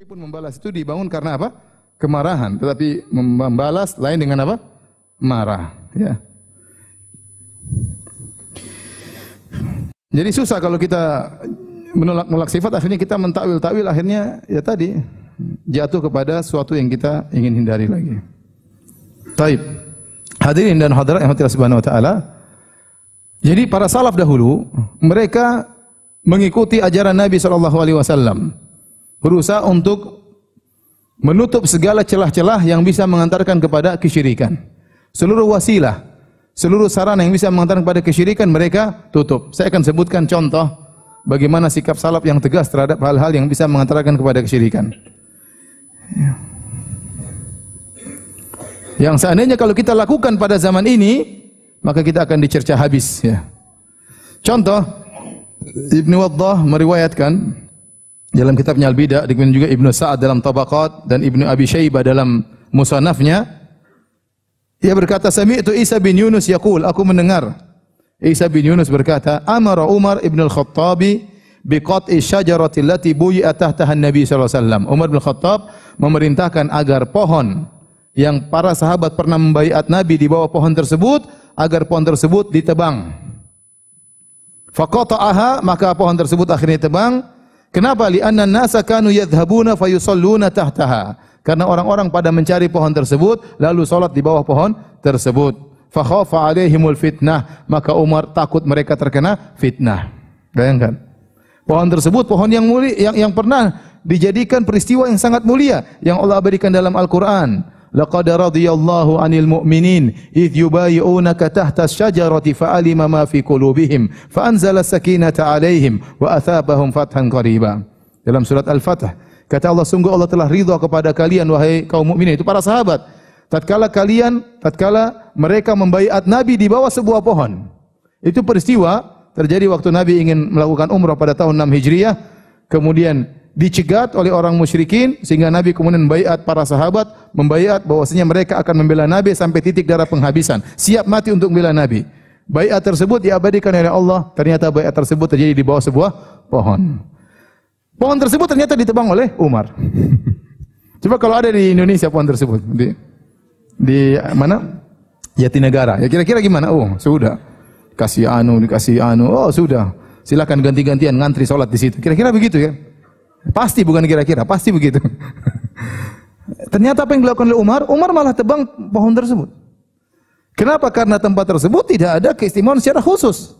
pun membalas itu dibangun karena apa? Kemarahan. Tetapi membalas lain dengan apa? Marah. Ya. Jadi susah kalau kita menolak menolak sifat, akhirnya kita mentakwil-takwil, akhirnya ya tadi jatuh kepada suatu yang kita ingin hindari lagi. Taib. Hadirin dan hadirat yang hadirat subhanahu wa ta'ala. Jadi para salaf dahulu, mereka mengikuti ajaran Nabi SAW berusaha untuk menutup segala celah-celah yang bisa mengantarkan kepada kesyirikan. Seluruh wasilah, seluruh sarana yang bisa mengantarkan kepada kesyirikan mereka tutup. Saya akan sebutkan contoh bagaimana sikap salaf yang tegas terhadap hal-hal yang bisa mengantarkan kepada kesyirikan. Yang seandainya kalau kita lakukan pada zaman ini, maka kita akan dicerca habis. Ya. Contoh, Ibn Waddah meriwayatkan, dalam kitabnya Al-Bida, dikemudian juga Ibn Sa'ad dalam Tabaqat dan Ibn Abi Syaibah dalam Musanafnya. Ia berkata, Sami'tu Isa bin Yunus yakul, aku mendengar. Isa bin Yunus berkata, Amara Umar ibn al-Khattabi biqat'i syajarati lati buyi atah tahan Nabi SAW. Umar bin Khattab memerintahkan agar pohon yang para sahabat pernah membayat Nabi di bawah pohon tersebut, agar pohon tersebut ditebang. Fakota'aha, maka pohon tersebut akhirnya ditebang. Fakota'aha, Kenapa? Lianna nasa kanu yadhhabuna fayusalluna tahtaha. Karena orang-orang pada mencari pohon tersebut lalu salat di bawah pohon tersebut. Fa khafa alaihimul fitnah, maka Umar takut mereka terkena fitnah. Bayangkan. Pohon tersebut pohon yang mulia yang yang pernah dijadikan peristiwa yang sangat mulia yang Allah berikan dalam Al-Qur'an. لقد رضي الله عن المؤمنين إذ يبايعونك تحت الشجرة فعلم ما في قلوبهم فأنزل السكينة عليهم وأثابهم فتحا قريبا dalam surat Al-Fatih kata Allah sungguh Allah telah ridha kepada kalian wahai kaum mukminin itu para sahabat tatkala kalian tatkala mereka membaiat Nabi di bawah sebuah pohon itu peristiwa terjadi waktu Nabi ingin melakukan umrah pada tahun 6 Hijriah kemudian dicegat oleh orang musyrikin sehingga Nabi kemudian membaiat para sahabat membaiat bahwasanya mereka akan membela Nabi sampai titik darah penghabisan siap mati untuk membela Nabi Bayat tersebut diabadikan oleh Allah ternyata bayat tersebut terjadi di bawah sebuah pohon pohon tersebut ternyata ditebang oleh Umar coba kalau ada di Indonesia pohon tersebut di, di mana Yati negara. Ya kira-kira gimana? Oh, sudah. Kasih anu, dikasih anu. Oh, sudah. Silakan ganti-gantian ngantri salat di situ. Kira-kira begitu ya. Pasti bukan kira-kira, pasti begitu. Ternyata apa yang dilakukan oleh Umar, Umar malah tebang pohon tersebut. Kenapa? Karena tempat tersebut tidak ada keistimewaan secara khusus.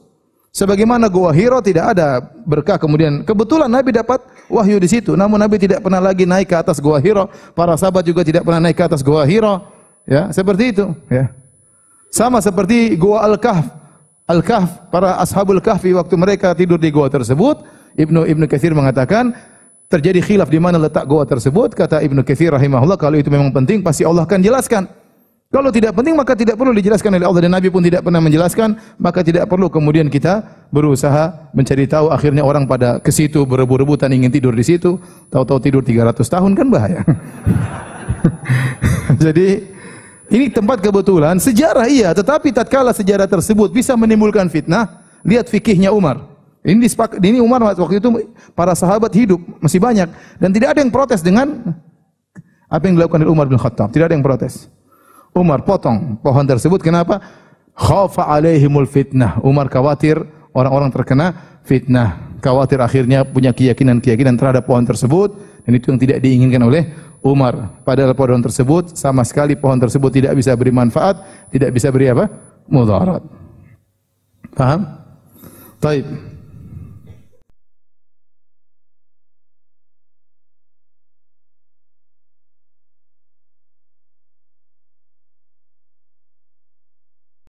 Sebagaimana Gua Hiro tidak ada berkah kemudian. Kebetulan Nabi dapat wahyu di situ. Namun Nabi tidak pernah lagi naik ke atas Gua Hiro. Para sahabat juga tidak pernah naik ke atas Gua Hiro. Ya, seperti itu. Ya. Sama seperti Gua Al-Kahf. Al-Kahf, para ashabul kahfi waktu mereka tidur di gua tersebut. Ibnu Ibnu Kathir mengatakan, terjadi khilaf di mana letak goa tersebut, kata Ibn Katsir rahimahullah, kalau itu memang penting pasti Allah akan jelaskan. Kalau tidak penting maka tidak perlu dijelaskan oleh Allah dan Nabi pun tidak pernah menjelaskan, maka tidak perlu kemudian kita berusaha mencari tahu akhirnya orang pada ke situ berebut-rebutan ingin tidur di situ, tahu-tahu tidur 300 tahun kan bahaya. Jadi ini tempat kebetulan sejarah iya, tetapi tatkala sejarah tersebut bisa menimbulkan fitnah, lihat fikihnya Umar. Ini ini Umar waktu itu para sahabat hidup masih banyak dan tidak ada yang protes dengan apa yang dilakukan oleh Umar bin Khattab. Tidak ada yang protes. Umar potong pohon tersebut kenapa? Khafa alaihimul fitnah. Umar khawatir orang-orang terkena fitnah. Khawatir akhirnya punya keyakinan-keyakinan terhadap pohon tersebut dan itu yang tidak diinginkan oleh Umar. pada pohon tersebut sama sekali pohon tersebut tidak bisa beri manfaat, tidak bisa beri apa? mudarat. Paham? Baik.